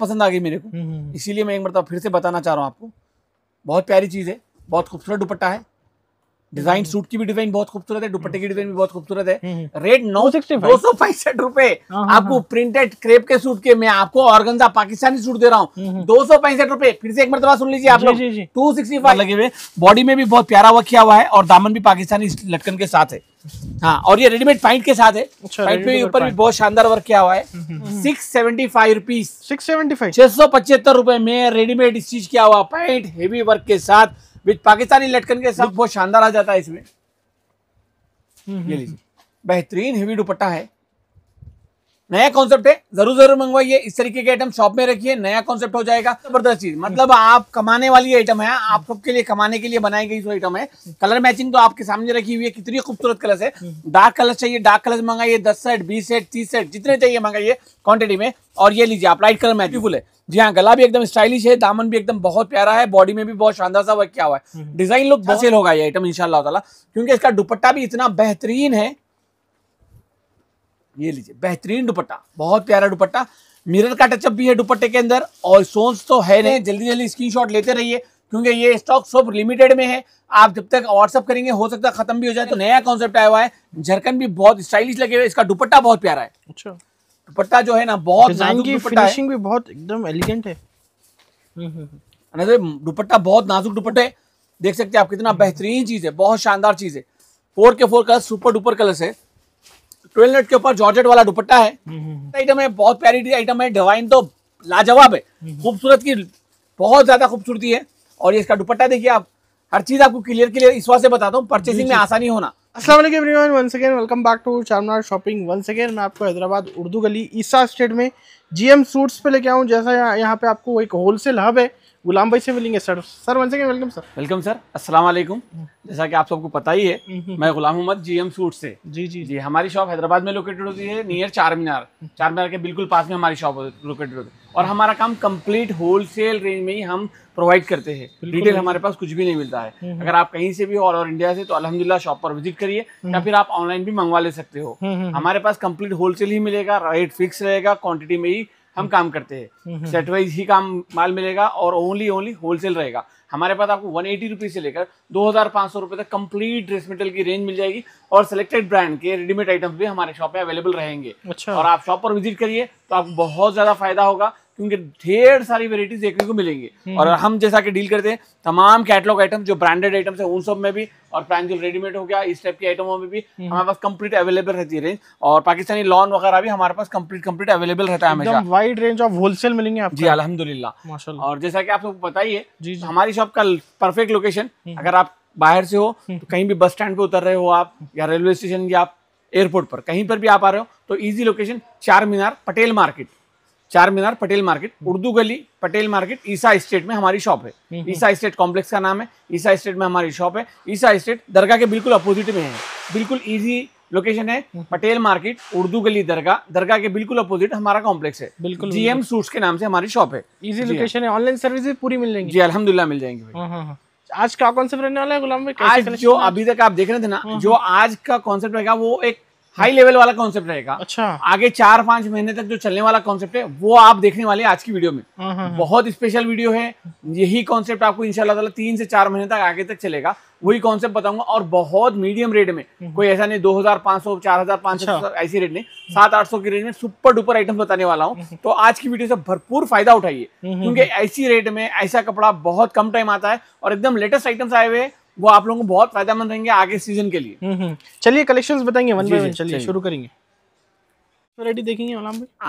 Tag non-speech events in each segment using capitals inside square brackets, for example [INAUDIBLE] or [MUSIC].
पसंद आ गई मेरे को हम्म, हम्म। इसीलिए मैं एक मरतब तो फिर से बताना चाह रहा हूँ आपको बहुत प्यारी चीज़ है बहुत खूबसूरत दुपट्टा है डिजाइन हम्म। सूट की भी डिजाइन बहुत खूबसूरत है दुपट्टे की डिजाइन भी बहुत खूबसूरत है रेट नौ दो सौ पैंसठ रूपए हाँ, हाँ, हाँ। आपको प्रिंटेड क्रेप के सूट के मैं आपको ऑर्गेंजा पाकिस्तानी सूट दे रहा हूँ दो सौ पैंसठ रूपए फिर से एक मरतबा सुन लीजिए आप लोग टू सिक्सटी फाइव लगे हुए बॉडी में भी बहुत प्यारा वर्क किया हुआ है और दामन भी पाकिस्तानी लटकन के साथ है हाँ और ये रेडीमेड पैंट के साथ है पैंट अच्छा, में ऊपर भी बहुत शानदार वर्क किया हुआ है six seventy five rupees six seventy five छह सौ पचहत्तर रुपए में रेडीमेड इस चीज किया हुआ पैंट हेवी वर्क के साथ विद पाकिस्तानी लटकन के साथ बहुत शानदार आ जाता है इसमें हम्म, ये हम्म, लीजिए हम्म। बेहतरीन हेवी दुपट्टा है नया कॉन्सेप्ट है जरूर जरूर मंगवाइए इस तरीके के आइटम शॉप में रखिए नया कॉन्सेप्ट हो जाएगा जबरदस्त चीज मतलब आप कमाने वाली आइटम है आप सबके लिए कमाने के लिए बनाई गई आइटम है कलर मैचिंग तो आपके सामने रखी हुई है कितनी खूबसूरत कलर है डार्क कलर चाहिए डार्क कलर मंगाइए दस सेट बीस सेट तीस सेट जितने चाहिए मंगाइए क्वांटिटी में और ये लीजिए आप लाइट कलर मैचिंग फुल है जी हाँ गला भी एकदम स्टाइलिश है दामन भी एकदम बहुत प्यारा है बॉडी में भी बहुत शानदार सा वर्क किया हुआ है डिजाइन लुक बसेल होगा ये आइटम इनशाला क्योंकि इसका दुपट्टा भी इतना बेहतरीन है ये लीजिए बेहतरीन दुपट्टा बहुत प्यारा दुपट्टा मिरर का टचअप भी है दुपट्टे के अंदर और सोन्स तो है नहीं जल्दी जल्दी स्क्रीनशॉट लेते रहिए क्योंकि ये स्टॉक सब लिमिटेड में है आप जब तक व्हाट्सअप करेंगे हो सकता है खत्म भी हो जाए तो नया कॉन्सेप्ट आया हुआ है झरकन भी बहुत स्टाइलिश लगे हुए इसका दुपट्टा बहुत प्यारा है अच्छा दुपट्टा जो है ना बहुत फिनिशिंग भी बहुत एकदम एलिगेंट है दुपट्टा बहुत नाजुक दुपट्टे देख सकते हैं आप कितना बेहतरीन चीज है बहुत शानदार चीज है फोर के four colour super duper colour है ट्वेल्व नट के ऊपर जॉर्जेट वाला दुपट्टा है आइटम हम्म, हम्म, हम्म। है बहुत प्यारी आइटम है डिवाइन तो लाजवाब है खूबसूरत की बहुत ज्यादा खूबसूरती है और इसका दुपट्टा देखिए आप हर चीज आपको क्लियर क्लियर इस वजह से बताता हूँ परचेसिंग में आसानी होना असलम अगेन वेलकम बैक टू चार शॉपिंग वन सेकेंड मैं आपको हैदराबाद उर्दू गली ईसा स्टेट में जीएम सूट्स पे लेके आऊँ जैसा यहाँ पे आपको एक होलसेल हब है गुलाम भाई से मिलेंगे sir sir one second welcome sir welcome sir अस्सलाम वालेकुम जैसा कि आप सबको पता ही है हम्म। मैं गुलाम मोहम्मद जीएम सूट से जी जी जी हमारी शॉप हैदराबाद में लोकेटेड होती है नियर चार मीनार चार मीनार के बिल्कुल पास में हमारी शॉप लोकेटेड होती है और हमारा काम कंप्लीट होलसेल रेंज में ही हम प्रोवाइड करते हैं डिटेल हमारे पास कुछ भी नहीं मिलता है हम्म, हम्म। अगर आप कहीं से भी ऑल ओवर इंडिया से तो अलहमदिल्ला शॉप पर विजिट करिए या फिर आप ऑनलाइन भी मंगवा ले सकते हो हमारे पास कंप्लीट होलसेल ही मिलेगा रेट फिक्स रहेगा क्वांटिटी में ही हम काम करते हैं सेट हम्म, वाइज हम्म। ही काम माल मिलेगा और ओनली ओनली होलसेल रहेगा हमारे पास आपको वन एटी रुपीज से लेकर दो हजार पांच सौ रुपए तक कंप्लीट ड्रेस मटेरियल की रेंज मिल जाएगी और सिलेक्टेड ब्रांड के रेडीमेड आइटम्स भी हमारे शॉप में अवेलेबल रहेंगे अच्छा। और आप शॉप पर विजिट करिए तो आपको बहुत ज़्यादा फायदा होगा क्योंकि ढेर सारी वेराइटीज देखने को मिलेंगी हम्म। और हम जैसा कि डील करते हैं तमाम कैटलॉग आइटम जो ब्रांडेड आइटम्स है उन सब में भी और प्राइम जो रेडीमेड हो गया इस टाइप के आइटमों में भी हम्म। हमारे पास कंप्लीट अवेलेबल रहती है रेंज और पाकिस्तानी लॉन वगैरह भी हमारे पास कंप्लीट कंप्लीट अवेलेबल रहता है हमेशा वाइड रेंज ऑफ होलसेल मिलेंगे आप जी अलहमदुल्ला और जैसा कि आप सबको बताइए हमारी शॉप का परफेक्ट हम्म। लोकेशन अगर आप बाहर से हो तो कहीं भी बस स्टैंड पे उतर रहे हो आप या रेलवे स्टेशन या आप एयरपोर्ट पर कहीं पर भी आप आ रहे हो तो इजी लोकेशन चार Charminar Patel market Charminar Patel market हम्म। उर्दू गली पटेल मार्केट ईसा स्टेट में हमारी शॉप है हम्म, हम्म। ईसा स्टेट कॉम्प्लेक्स का नाम है ईसा स्टेट में हमारी शॉप है ईसा स्टेट दरगाह के बिल्कुल अपोजिट में है बिल्कुल ईजी लोकेशन है पटेल मार्केट उर्दू गली दरगाह दरगाह के बिल्कुल अपोजिट हमारा कॉम्प्लेक्स है बिल्कुल जीएम सूट्स के नाम से हमारी शॉप है इजी लोकेशन हाँ। है ऑनलाइन सर्विस पूरी मिल जाएंगी जी अलहमदुल्ला मिल जाएंगे हाँ, हाँ, आज का कॉन्सेप्ट रहने वाला है गुलाम भाई आज जो अभी तक आप देख रहे थे ना जो आज का कॉन्सेप्ट रहेगा वो एक हाई लेवल वाला कॉन्सेप्ट रहेगा अच्छा आगे चार पांच महीने तक जो चलने वाला कॉन्सेप्ट है वो आप देखने वाले आज की वीडियो में हाँ, हाँ, हाँ। बहुत स्पेशल वीडियो है यही कॉन्सेप्ट आपको इनशाला तीन से चार महीने तक आगे तक चलेगा वही कॉन्सेप्ट बताऊंगा और बहुत मीडियम रेट में हम्म। कोई ऐसा नहीं दो हजार पांच सौ चार हजार पांच सौ अच्छा। ऐसी रेट नहीं सात आठ सौ की रेंज में सुपर डुपर आइटम बताने वाला हूँ हम्म। तो आज की वीडियो से भरपूर फायदा उठाइए हम्म, क्योंकि ऐसी रेट में ऐसा कपड़ा बहुत कम टाइम आता है और एकदम लेटेस्ट आइटम्स आए हुए हैं वो आप लोगों को बहुत फायदेमंद रहेंगे आगे सीजन के लिए हम्म, हम्म। चलिए कलेक्शंस बताएंगे वन बाय वन चलिए शुरू करेंगे देखेंगे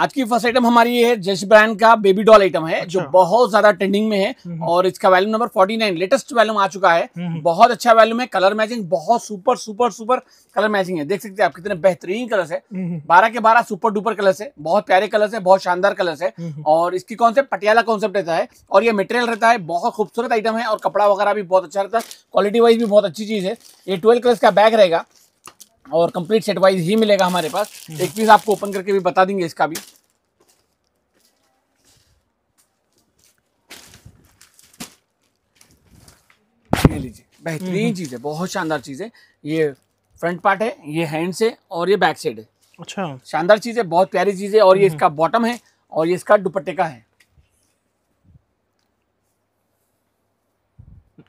आज की फर्स्ट आइटम हमारी ये है जैस ब्रांड का बेबी डॉल आइटम है अच्छा। जो बहुत ज्यादा ट्रेंडिंग में है हम्म, हम्म। और इसका वैल्यूम नंबर 49 लेटेस्ट वैल्यूम आ चुका है हम्म, बहुत अच्छा वैल्यूम है कलर मैचिंग बहुत super super super colour matching है देख सकते हैं आप कितने बेहतरीन कलर्स है बारह के बारह सुपर डुपर कलर्स है बहुत प्यारे कलर्स है बहुत शानदार कलर्स है और इसकी कॉन्सेप्ट पटियाला कॉन्सेप्ट रहता है और ये मटेरियल रहता है बहुत खूबसूरत आइटम है और कपड़ा वगैरह भी बहुत अच्छा रहता है क्वालिटी वाइज भी बहुत अच्छी चीज है ये ट्वेल्व कलर्स का बैग रहेगा और कंप्लीट सेट वाइज ही मिलेगा हमारे पास हम्म। एक पीस आपको ओपन करके भी बता देंगे इसका भी लीजिए बेहतरीन हम्म। चीज़ है बहुत शानदार चीज़ है ये फ्रंट पार्ट है ये हैंड से और ये बैक साइड है अच्छा शानदार चीज़ है बहुत प्यारी चीज़ है और ये हम्म। इसका बॉटम है और ये इसका दुपट्टे का है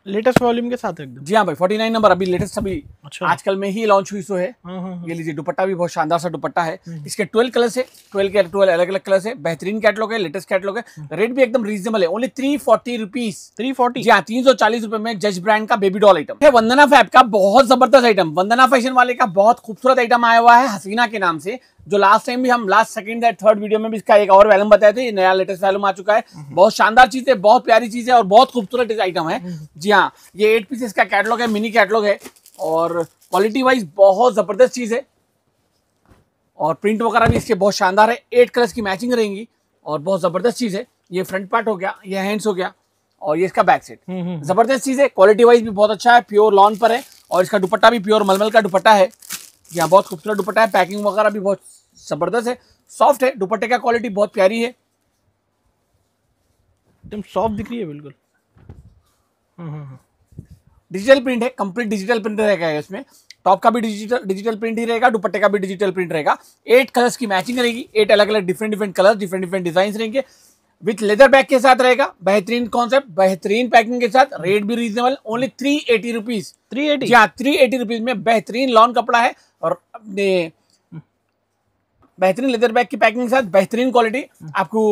लेटेस्ट वॉल्यूम के साथ एकदम जी हाँ भाई फोर्टी नाइन नंबर अभी लेटेस्ट अभी अच्छा आजकल में ही लॉन्च हुई सो है हाँ, हाँ, हाँ। ये लीजिए दुपट्टा भी बहुत शानदार सा दुपट्टा है हम्म। इसके ट्वेल्व कलर है ट्वेल्व के ट्वेल्व अलग अलग कलर है बेहतरीन कैटलॉग है लेटेस्ट कैटलॉग है रेट हम्म। भी एकदम रीजनेबल है only three forty rupees three forty जी हाँ तीन सौ चालीस रुपए में जज ब्रांड का बेबी डॉल आइटम है वंदना फैब का बहुत जबरदस्त आइटम वंदना फैशन वाले का बहुत खूबसूरत आइटम आया हुआ है हसीना के नाम से जो लास्ट टाइम भी हम लास्ट सेकंड या थर्ड वीडियो में भी इसका एक और वैलम बताया था ये नया लेटेस्ट वैलम आ चुका है हम्म। बहुत शानदार चीज है बहुत प्यारी चीज है और बहुत खूबसूरत आइटम है हम्म। जी हाँ ये एट पीस इसका कैटलॉग है मिनी कैटलॉग है और क्वालिटी वाइज बहुत ज़बरदस्त चीज़ है और प्रिंट वगैरह भी इसके बहुत शानदार है एट कलर्स की मैचिंग रहेंगी और बहुत ज़बरदस्त चीज़ है ये फ्रंट पार्ट हो गया ये हैंड्स हो गया और ये इसका बैक सेट ज़बरदस्त चीज़ है क्वालिटी वाइज भी बहुत अच्छा है प्योर लॉन पर है और इसका दुपट्टा भी प्योर मलमल का दुपट्टा है यहाँ बहुत खूबसूरत दुपट्टा है पैकिंग वगैरह भी बहुत ज़बरदस्त है सॉफ्ट है दुपट्टे का क्वालिटी बहुत प्यारी है एकदम सॉफ्ट दिख रही है बिल्कुल डिजिटल हाँ, प्रिंट हाँ, हाँ। है कंप्लीट डिजिटल प्रिंट रहेगा इसमें टॉप का भी डिजिटल डिजिटल प्रिंट ही रहेगा दुपट्टे का भी डिजिटल प्रिंट रहेगा एट कलर्स की मैचिंग रहेगी एट अलग अलग different different colours different different design रहेंगे विथ लेदर बैग के साथ रहेगा बेहतरीन कॉन्सेप्ट बेहतरीन पैकिंग के साथ रेट भी reasonable only three eighty rupees three eighty three eighty rupees में बेहतरीन लॉन कपड़ा है और अपने बेहतरीन लेदर बैग की पैकिंग के साथ बेहतरीन क्वालिटी आपको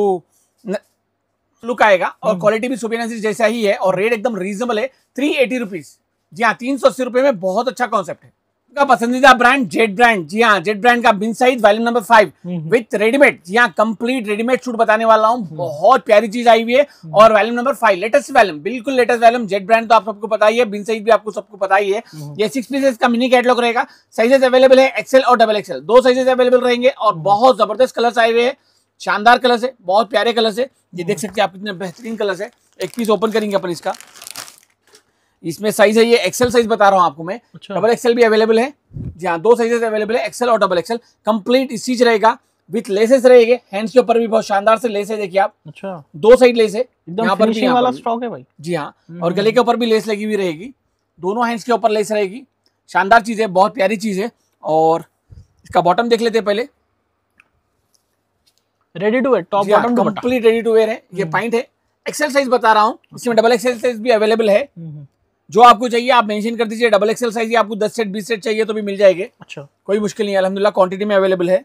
लुक आएगा और हम्म। क्वालिटी भी सुपेनासी जैसा ही है और रेट एकदम रीजनेबल है थ्री एटी रुपीज जी हाँ तीन सौ अस्सी रुपये में बहुत अच्छा कॉन्सेप्ट है का पसंदीदा ब्रांड जेट ब्रांड जी हाँ जेट ब्रांड का बिन size volume number five with readymade जी हाँ कंप्लीट रेडीमेड शूट बताने वाला हूँ हम्म। बहुत प्यारी चीज आई हुई है हम्म। और volume number five latest volume बिल्कुल लेटेस्ट वॉल्यूम जेट ब्रांड तो आप सबको पता ही है बिन साइज भी आपको सबको पता ही है हम्म। ये सिक्स पीसेस का मिनी कैटलॉग रहेगा साइजेस अवेलेबल है एक्सेल और डबल एक्सएल दो साइजेस अवेलेबल रहेंगे और बहुत जबरदस्त कलर्स आए हुए हैं शानदार कलर्स है बहुत प्यारे कलर्स है ये देख सकते हैं आप इतने बेहतरीन कलर्स है एक पीस ओपन करेंगे अपन इसका इसमें साइज है ये एक्सेल साइज बता रहा हूँ आपको मैं अच्छा। डबल एक्सेल भी अवेलेबल है जी हाँ दो साइजेस अवेलेबल है एक्सेल और डबल एक्सेल कंप्लीट स्टिच रहेगा विथ लेसेस रहेंगे हैंड्स के ऊपर भी बहुत शानदार से लेस है देखिए आप अच्छा दो साइड लेस है यहाँ पर भी वाला स्टॉक है भाई जी हाँ हम्म। और गले के ऊपर भी लेस लगी हुई रहेगी दोनों हैंड्स के ऊपर लेस रहेगी शानदार चीज़ है बहुत प्यारी चीज़ है और इसका बॉटम देख लेते पहले ready to wear top bottom complete ready to wear है ये पॉइंट हम्म। है एक्सेल साइज बता रहा हूँ इसमें डबल एक्सेल साइज भी अवेलेबल है हम्म, जो आपको चाहिए आप मेंशन कर दीजिए डबल एक्सेल साइज आपको दस सेट बीस सेट चाहिए तो भी मिल जाएंगे अच्छा कोई मुश्किल नहीं है अलहमदिल्ला क्वांटिटी में अवेलेबल है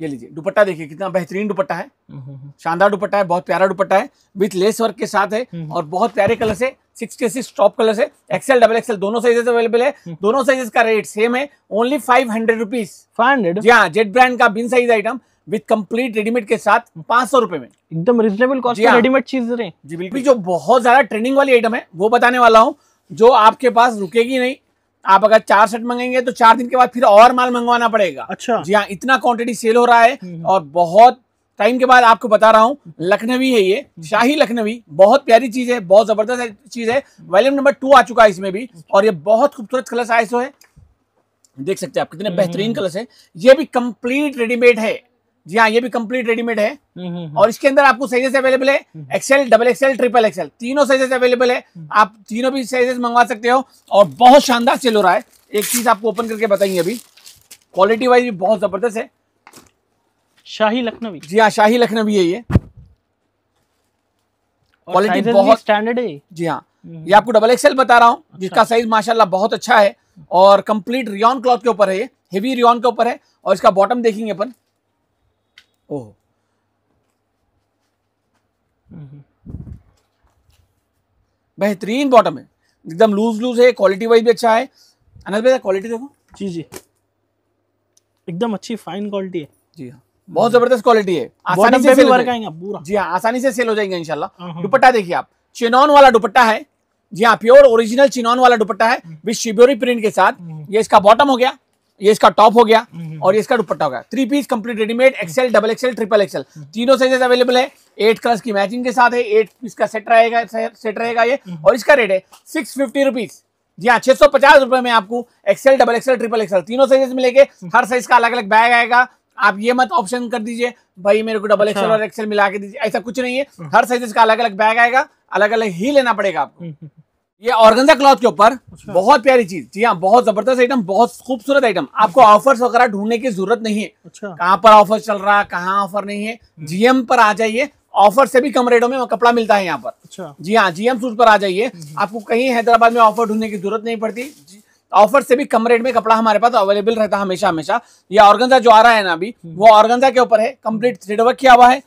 ये लीजिए दुपट्टा देखिए कितना बेहतरीन दुपट्टा है हम्म, हम्म, हम्म। शानदार दुपट्टा है बहुत प्यारा दुपट्टा है विथ लेस वर्क के साथ है और बहुत प्यारे कलर से सिक्स के सिक्स टॉप कलर से एक्सेल डबल एक्सेल दोनों साइजेस अवेलेबल है दोनों साइजेस का रेट सेम है only five hundred rupees five hundred जी जेट हाँ, ब्रांड का बिन size item with complete readymade के साथ पांच सौ रुपए में एकदम रिजनेबल रेडीमेड चीज रहे जी बिल्कुल जो बहुत ज्यादा ट्रेंडिंग वाली आइटम है वो बताने वाला हूँ जो आपके पास रुकेगी नहीं आप अगर चार सेट मंगेंगे तो चार दिन के बाद फिर और माल मंगवाना पड़ेगा अच्छा जी हाँ इतना क्वांटिटी सेल हो रहा है हम्म, हम्म। और बहुत टाइम के बाद आपको बता रहा हूँ लखनवी है ये हम्म। शाही लखनवी बहुत प्यारी चीज है बहुत जबरदस्त चीज है वॉल्यूम नंबर टू आ चुका है इसमें भी अच्छा। और ये बहुत खूबसूरत कलर साइज है देख सकते हैं आप कितने बेहतरीन कलर है ये भी कंप्लीट रेडीमेड है जी हाँ ये भी कंप्लीट रेडीमेड है हम्म, हम्म, हम्म। और इसके अंदर आपको साइजेस अवेलेबल है XL double XL triple XL तीनों साइजेस अवेलेबल है आप तीनों भी साइजेस मंगवा सकते हो और बहुत शानदार सेल हो रहा है एक चीज आपको ओपन करके बताइए अभी क्वालिटी वाइज भी बहुत जबरदस्त है शाही लखनवी जी हाँ शाही लखनवी है ये क्वालिटी बहुत स्टैंडर्ड है जी हाँ ये आपको डबल एक्सेल बता रहा हूँ अच्छा। जिसका साइज माशाल्लाह बहुत अच्छा है और कंप्लीट रियॉन क्लॉथ के ऊपर है ये हेवी रियॉन के ऊपर है और इसका बॉटम देखेंगे अपन ओ बेहतरीन बॉटम है एकदम लूज लूज है क्वालिटी वाइज भी अच्छा है अनल भाई क्वालिटी देखो जी जी एकदम अच्छी फाइन क्वालिटी है जी हाँ बहुत हम्म। जबरदस्त क्वालिटी है आसानी से सेल पूरा जी हाँ आसानी से सेल हो जाएंगे इंशाल्लाह हाँ, हाँ। दुपट्टा देखिए आप चिनॉन वाला दुपट्टा है जी हाँ प्योर ओरिजिनल चिनॉन वाला दुपट्टा है विद शिबोरी प्रिंट के साथ हम्म। ये इसका बॉटम हो गया ये इसका टॉप हो गया हम्म, हम्म। और ये इसका दुपट्टा हो गया three piece complete readymade XL double XL triple XL तीनों साइजेस अवेलेबल है एट कलर्स की मैचिंग के साथ है एट पीस का सेट रहेगा सेट रहेगा ये हम्म। और इसका रेट है सिक्स फिफ्टी रुपीज जी हाँ छह सौ पचास रुपए में आपको XL double XL triple XL तीनों साइजेस मिलेंगे हर साइज का अलग अलग बैग आएगा आप ये मत ऑप्शन कर दीजिए भाई मेरे को डबल एक्सेल अच्छा। और एक्सेल मिला के दीजिए ऐसा कुछ नहीं है हर साइजेस का अलग अलग बैग आएगा अलग अलग ही लेना पड़ेगा आपको ये ऑर्गेंजा क्लॉथ के ऊपर अच्छा। बहुत प्यारी चीज जी हाँ बहुत जबरदस्त आइटम बहुत खूबसूरत आइटम आपको ऑफर्स अच्छा। वगैरह ढूंढने की जरूरत नहीं है अच्छा। कहाँ पर ऑफर चल रहा है कहाँ ऑफर नहीं है जीएम हम्म। पर आ जाइए ऑफर से भी कम रेटों में कपड़ा मिलता है यहाँ पर जी हाँ जीएम सूट पर आ जाइए हम्म। आपको कहीं हैदराबाद में ऑफर ढूंढने की जरूरत नहीं पड़ती ऑफर से भी कम रेट में कपड़ा हमारे पास अवेलेबल रहता है हमेशा हमेशा ये ऑर्गेंजा जो आ रहा है ना अभी हम्म। वो ऑर्गेंजा के ऊपर है कम्प्लीट थ्रेड वर्क किया हुआ है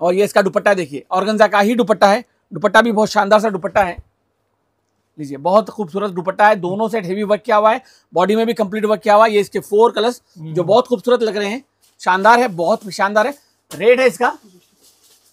और ये इसका दुपट्टा देखिए ऑर्गेंजा का ही दुपट्टा है दुपट्टा भी बहुत शानदार सा दुपट्टा है लीजिए बहुत खूबसूरत दुपट्टा है दोनों सेट हेवी वर्क किया हुआ है बॉडी में भी कंप्लीट वर्क किया हुआ है ये इसके फोर कलर्स हम्म। जो बहुत खूबसूरत लग रहे हैं शानदार है बहुत शानदार है रेट है इसका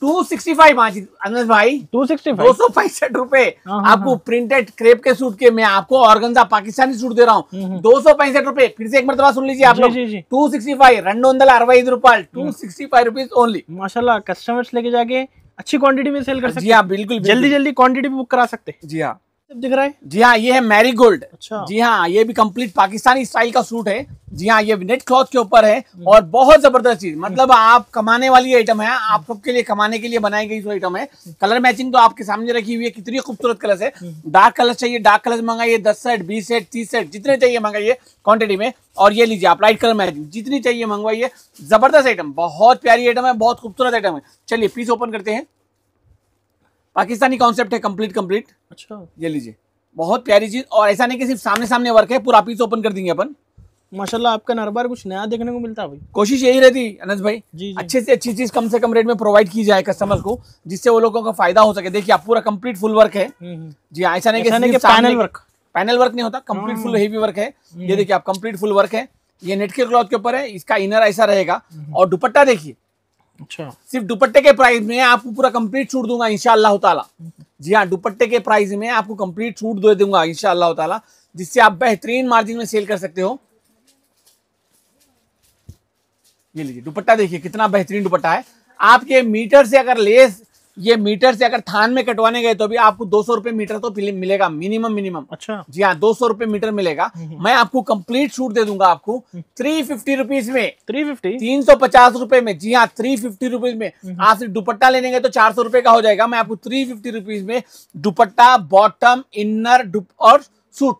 टू सिक्सटी फाइव अनस भाई टू सिक्सटी दो सौ पैंसठ रूपए हाँ, हाँ, आपको प्रिंटेड हाँ। क्रेप के सूट के मैं आपको ऑर्गेंजा पाकिस्तानी सूट दे रहा हूँ हम्म, हम्म। दो सौ पैंसठ रूपए फिर से एक मरतबा सुन लीजिए आप लोग टू सिक्सटी फाइव रंडोंदल अरवाई रूपाल two sixty five rupees only माशाला कस्टमर्स लेके जाके अच्छी क्वांटिटी में सेल कर सकते जी हाँ बिल्कुल जल्दी जल्दी क्वांटिटी बुक करा सकते हैं जी हाँ दिख रहा है जी हाँ ये है मैरी गोल्ड अच्छा जी हाँ ये भी कंप्लीट पाकिस्तानी स्टाइल का सूट है जी हाँ ये नेट क्लॉथ के ऊपर है और बहुत जबरदस्त चीज मतलब आप कमाने वाली आइटम है आप सबके लिए कमाने के लिए बनाई गई आइटम है कलर मैचिंग तो आपके सामने रखी हुई है कितनी खूबसूरत कलर है डार्क कलर चाहिए डार्क कलर मंगाइए दस सेट बीस सेट तीस सेट जितने चाहिए मंगाइए क्वांटिटी में और ये लीजिए आप लाइट कलर मैचिंग जितनी चाहिए मंगवाइए जबरदस्त आइटम बहुत प्यारी आइटम है बहुत खूबसूरत आइटम है चलिए पीस ओपन करते हैं पाकिस्तानी कॉन्सेप्ट है कंप्लीट कंप्लीट अच्छा ये लीजिए बहुत प्यारी चीज और ऐसा नहीं कि सिर्फ सामने सामने वर्क है पूरा पीस ओपन कर देंगे अपन माशाल्लाह आपका हर बार कुछ नया देखने को मिलता है भाई कोशिश यही रहती अनंत भाई जी, जी अच्छे से अच्छी चीज कम से कम रेट में प्रोवाइड की जाए कस्टमर को जिससे वो लोगों का फायदा हो सके देखिए आप पूरा कंप्लीट फुल वर्क है हम्म, हम्म। जी हाँ, ऐसा नहीं कि पैनल वर्क पैनल वर्क नहीं होता कंप्लीट फुल हेवी वर्क है हम्म। ये देखिए आप कंप्लीट फुल वर्क है ये नेट के क्लॉथ के ऊपर है इसका इनर ऐसा रहेगा और दुपट्टा देखिए अच्छा सिर्फ दुपट्टे के प्राइस में आपको पूरा कंप्लीट छूट दूंगा इनशाला ताला जी हाँ दुपट्टे के प्राइस में आपको कंप्लीट छूट दे दूंगा इनशाला ताला जिससे आप बेहतरीन मार्जिन में सेल कर सकते हो ये लीजिए दुपट्टा देखिए कितना बेहतरीन दुपट्टा है आपके मीटर से अगर लेस ये मीटर से अगर थान में कटवाने गए तो भी आपको दो सौ रुपए मीटर तो मिलेगा मिनिमम मिनिमम अच्छा जी हाँ दो सौ रुपए मीटर मिलेगा हम्म, हम्म। मैं आपको कंप्लीट छूट दे दूंगा आपको थ्री फिफ्टी रुपीज में थ्री फिफ्टी तीन सौ पचास रुपए में जी हाँ थ्री फिफ्टी रुपीज में हम्म, आप सिर्फ दुपट्टा लेने गए तो चार सौ रुपए का हो जाएगा मैं आपको थ्री फिफ्टी रुपीज में दुपट्टा बॉटम इनर और सूट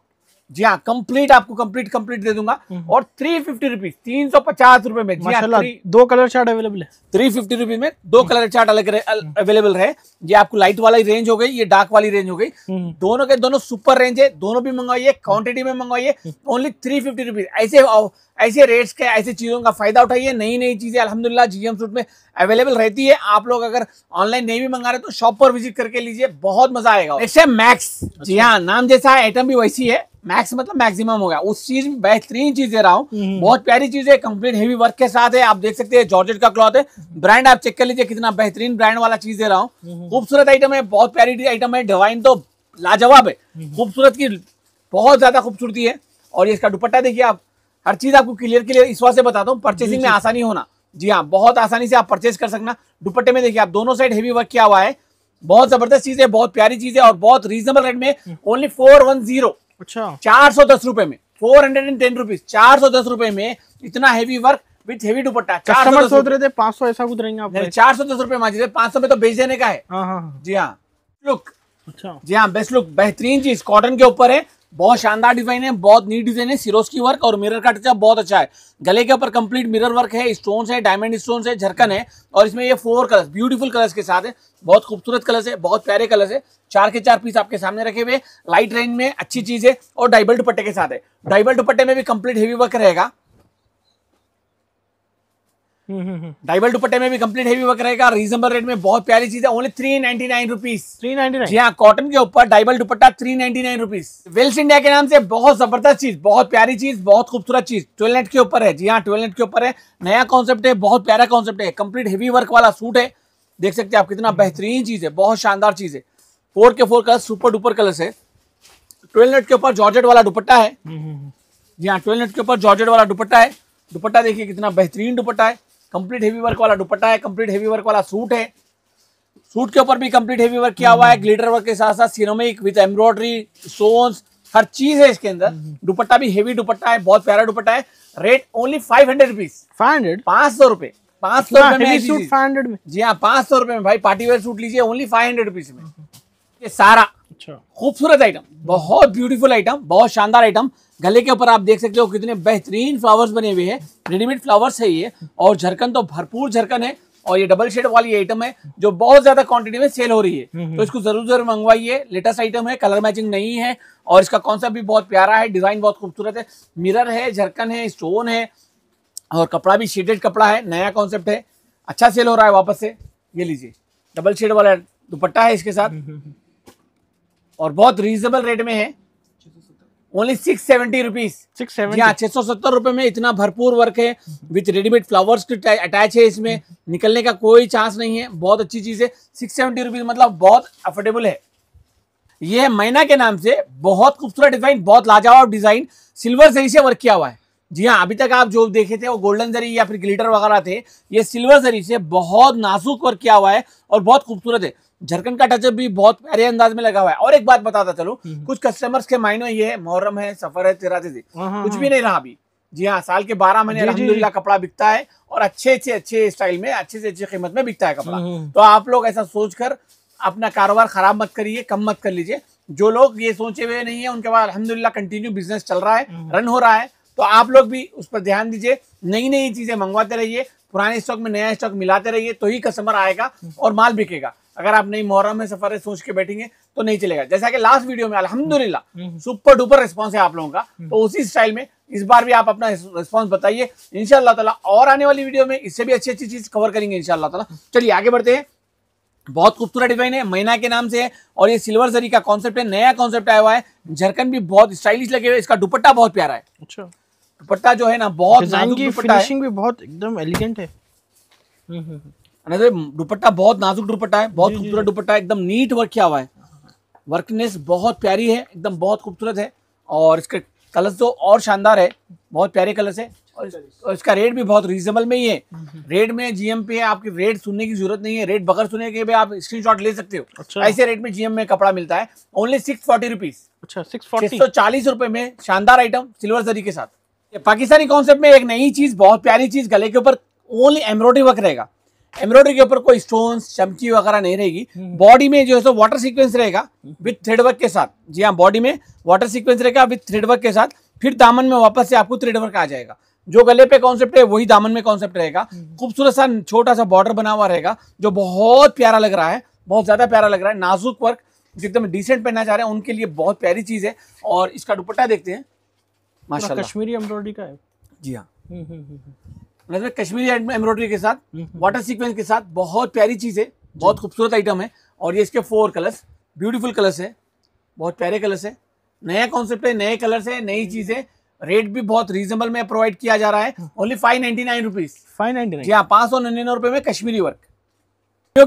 जी हाँ कंप्लीट आपको कंप्लीट कंप्लीट दे दूंगा हम्म। और थ्री फिफ्टी रुपीज तीन सौ पचास रुपए में जी हाँ दो कलर चार्ट अवेलेबल है थ्री फिफ्टी रुपीज में दो कलर चार्ट अलग अवेलेबल हम्म। रहे ये आपको लाइट वाली रेंज हो गई ये डार्क वाली रेंज हो गई हम्म। दोनों के दोनों सुपर रेंज है दोनों भी मंगवाइए क्वांटिटी में मंगवाइए ओनली थ्री फिफ्टी रुपीज ऐसे ऐसे रेट्स के ऐसे चीज़ों का फायदा उठाइए नई नई चीज़ें अलहमदुल्ला जीएम सूट में अवेलेबल रहती है आप लोग अगर ऑनलाइन नहीं भी मंगा रहे तो शॉप पर विजिट करके लीजिए बहुत मजा आएगा नेक्स्ट है मैक्स जी हाँ नाम जैसा है आइटम भी वैसी है मैक्स मतलब मैक्सिमम होगा उस चीज बेहतरीन चीज दे रहा हूँ हम्म। बहुत प्यारी चीज है कंप्लीट हेवी वर्क के साथ है आप देख सकते हैं जॉर्जेट का क्लॉथ है ब्रांड हम्म। आप चेक कर लीजिए कितना बेहतरीन ब्रांड वाला चीज दे रहा हूँ हम्म। खूबसूरत आइटम है बहुत प्यारी आइटम है डिवाइन तो लाजवाब है खूबसूरत की बहुत ज्यादा खूबसूरती है और ये इसका दुपट्टा देखिए आप हर चीज आपको क्लियर क्लियर इस वजह से बताता हूँ परचेसिंग में आसानी होना जी हाँ बहुत आसानी से आप परचेज कर सकना दुपट्टे में देखिए आप दोनों साइड हेवी वर्क किया हुआ है बहुत जबरदस्त चीज है बहुत प्यारी चीज है और बहुत रीजनेबल रेट में ओनली फोर वन जीरो अच्छा चार सौ दस रूपए में four hundred and ten rupees चार सौ दस रूपए में इतना heavy work with heavy dupatta चार सौ रहे थे पांच सौ ऐसा कुछ रहेंगे चार सौ दस रूपए मांगे पाँच सौ में तो बेच देने का है हाँ, हाँ, हाँ। जी हाँ लुक अच्छा जी हाँ बेस्ट लुक बेहतरीन चीज कॉटन के ऊपर है बहुत शानदार डिजाइन है बहुत नीट डिजाइन है सिरोस की वर्क और मिरर का टचअप बहुत अच्छा है गले के ऊपर कंप्लीट मिरर वर्क है स्टोन है डायमंड स्टोन है झरकन है और इसमें ये फोर कलर्स ब्यूटीफुल कलर्स के साथ है बहुत खूबसूरत कलर्स है बहुत प्यारे कलर्स है चार के चार पीस आपके सामने रखे हुए लाइट रेंज में अच्छी चीज है और डाइबल दुपट्टे के साथ है डाइबल दुपट्टे में भी कंप्लीट हेवी वर्क रहेगा हम्म, हम्म, हम्म। डाइबल दुपट्टे में भी कंप्लीट हेवी वर्क रहेगा रीजनेबल रेट में बहुत प्यारी चीज है only three ninety nine rupees three ninety nine cotton के ऊपर डाइबल dupatta three ninety nine rupees वेल्स इंडिया के नाम से बहुत जबरदस्त चीज बहुत प्यारी चीज बहुत खूबसूरत चीज ट्वेलनेट के ऊपर है जी हाँ ट्वेलनेट के ऊपर है नया कॉन्सेप्ट है बहुत प्यारा कॉन्सेप्ट है कंप्लीट हेवी वर्क वाला सूट है देख सकते हैं आप कितना बेहतरीन चीज है बहुत शानदार चीज है फोर के four colour super duper colour है ट्वेलनेट के ऊपर जॉर्जेट वाला दुपट्टा है जी हाँ ट्वेलनेट के ऊपर जॉर्जेट वाला दुपट्टा है दुपट्टा देखिए कितना बेहतरीन दुपट्टा है कंप्लीट हेवी वर्क वाला दुपट्टा है कंप्लीट हेवी वर्क वाला सूट है सूट के ऊपर भी कंप्लीट हेवी वर्क किया हुआ है ग्लिटर वर्क के साथ साथ सिनोमिक विद एम्ब्रॉयडरी सोन्स हर चीज है इसके अंदर हम्म, हम्म। दुपट्टा भी हेवी दुपट्टा है बहुत प्यारा दुपट्टा है rate only five hundred rupees five hundred पांच सौ रुपए पांच सौ रूपये में जी हाँ पांच सौ रुपए में भाई पार्टी वेयर सूट लीजिए ओनली फाइव हंड्रेड रुपीज में ये सारा अच्छा खूबसूरत आइटम बहुत ब्यूटीफुल आइटम बहुत शानदार आइटम गले के ऊपर आप देख सकते हो कितने बेहतरीन फ्लावर्स बने हुए हैं रेडीमेड फ्लावर्स है ये और झरकन तो भरपूर झरकन है और ये डबल शेड वाली आइटम है जो बहुत ज्यादा क्वांटिटी में सेल हो रही है हम्म, हम्म। तो इसको जरूर जरूर मंगवाइए लेटेस्ट आइटम है कलर मैचिंग नहीं है और इसका कॉन्सेप्ट भी बहुत प्यारा है डिजाइन बहुत खूबसूरत है मिरर है झरकन है स्टोन है और कपड़ा भी शेडेड कपड़ा है नया कॉन्सेप्ट है अच्छा सेल हो रहा है वापस से ये लीजिए डबल शेड वाला दुपट्टा है इसके साथ हम्म, और बहुत रीजनेबल रेट में है only six seventy rupees six छह सौ सत्तर रुपए में इतना भरपूर वर्क है विथ रेडीमेड फ्लावर्स अटैच है इसमें निकलने का कोई चांस नहीं है बहुत अच्छी चीज है सिक्स सेवेंटी रुपीज मतलब बहुत अफोर्डेबल है है मैना के नाम से बहुत खूबसूरत डिजाइन बहुत लाजवाब डिजाइन सिल्वर जरी से वर्क किया हुआ है जी हाँ अभी तक आप जो देखे थे वो गोल्डन जरी या फिर ग्लिटर वगैरह थे ये सिल्वर जरी से बहुत नाजुक वर्क किया हुआ है और बहुत खूबसूरत है झारखंड का टचअप भी बहुत प्यारे अंदाज में लगा हुआ है और एक बात बताता चलो हम्म, हम्म। कुछ कस्टमर्स के मायने ये है मोहरम है सफर है तिराते से हाँ, हाँ, कुछ हाँ। भी नहीं रहा अभी जी हाँ साल के बारह महीने अलहमदुल्ला कपड़ा बिकता है और अच्छे अच्छे अच्छे स्टाइल में अच्छे से अच्छी कीमत में बिकता है कपड़ा हम्म, तो आप लोग ऐसा सोचकर अपना कारोबार खराब मत करिए कम मत कर लीजिए जो लोग ये सोचे हुए नहीं है उनके बाद अलहमदुल्ला कंटिन्यू बिजनेस चल रहा है रन हो रहा है तो आप लोग भी उस पर ध्यान दीजिए नई नई चीजें मंगवाते रहिए पुराने स्टॉक में नया स्टॉक मिलाते रहिए तो ही कस्टमर आएगा और माल बिकेगा अगर आप नहीं मोहरम में सफर है सोच के बैठेंगे तो नहीं चलेगा जैसा कि लास्ट वीडियो में अलहमदुल्ला सुपर डुपर रिस्पॉन्स है आप लोगों का हम्म। तो उसी स्टाइल में इस बार भी आप अपना रिस्पॉन्स बताइए इनशाला तला और आने वाली वीडियो में इससे भी अच्छी अच्छी चीज कवर करेंगे इनशाला तला चलिए आगे बढ़ते हैं बहुत खूबसूरत डिजाइन है मैना के नाम से है और ये सिल्वर जरी का कॉन्सेप्ट है नया कॉन्सेप्ट आया हुआ है झरकन भी बहुत स्टाइलिश लगे हुए इसका दुपट्टा बहुत प्यारा है अच्छा दुपट्टा जो है ना बहुत फिनिशिंग भी बहुत एकदम एलिगेंट है हम्म, हम्म, दुपट्टा बहुत नाजुक दुपट्टा है बहुत खूबसूरत दुपट्टा है एकदम नीट वर्क किया हुआ है वर्कनेस बहुत प्यारी है एकदम बहुत खूबसूरत है और इसके कलर्स तो और शानदार है बहुत प्यारे कलर्स है और इसका रेट भी बहुत रीजनेबल में ही है रेट में जीएम पे आपकी रेट सुनने की जरूरत नहीं है रेट बगैर सुने के भी आप स्क्रीनशॉट ले सकते हो अच्छा। ऐसे रेट में जीएम में कपड़ा मिलता है ओनली सिक्स फोर्टी रुपीज अच्छा सिक्स चालीस रुपए में शानदार आइटम सिल्वर जरी के साथ पाकिस्तानी कॉन्सेप्ट में एक नई चीज बहुत प्यारी चीज गले के ऊपर ओनली एम्ब्रॉयडरी वर्क रहेगा एम्ब्रॉयडरी के ऊपर कोई स्टोन चमकी वगैरह नहीं रहेगी बॉडी हम्म। में जो है सो वाटर सीक्वेंस रहेगा विथ थ्रेडवर्क के साथ जी हाँ बॉडी में वाटर सीक्वेंस रहेगा विथ थ्रेडवर्क के साथ फिर दामन में वापस से आपको थ्रेडवर्क आ जाएगा जो गले पे कॉन्सेप्ट है वही दामन में कॉन्सेप्ट रहेगा हम्म। खूबसूरत सा छोटा सा बॉर्डर बना हुआ रहेगा जो बहुत प्यारा लग रहा है बहुत ज्यादा प्यारा लग रहा है नाजुक वर्क एकदम डिसेंट पहनना चाह रहे हैं उनके लिए बहुत प्यारी चीज है और इसका दुपट्टा देखते हैं माशा कश्मीरी एम्ब्रॉयडरी का है जी हाँ हम्म, मतलब कश्मीरी एम्ब्रॉयडरी के साथ वाटर हम्म, सीक्वेंस हम्म। के साथ बहुत प्यारी चीज़ है बहुत खूबसूरत आइटम है और ये इसके फोर कलर्स ब्यूटीफुल कलर्स है बहुत प्यारे कलर्स है नया कॉन्सेप्ट है नए कलर्स है नई चीज़ है रेट भी बहुत रीजनेबल में प्रोवाइड किया जा रहा है only five ninety nine rupees five ninety nine पांच पाँच सौ निन्यानवे रुपए में कश्मीरी वर्क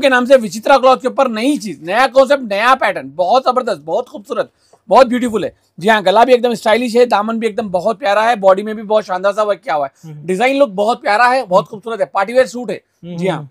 के नाम से विचित्रा क्लॉथ के ऊपर नई चीज नया कॉन्सेप्ट नया पैटर्न बहुत जबरदस्त बहुत खूबसूरत बहुत ब्यूटीफुल है जी हाँ गला भी एकदम स्टाइलिश है दामन भी एकदम बहुत प्यारा है बॉडी में भी बहुत शानदार सा वर्क किया हुआ है डिजाइन हम्म। लुक बहुत प्यारा है बहुत खूबसूरत है पार्टीवेयर सूट है हम्म, जी हाँ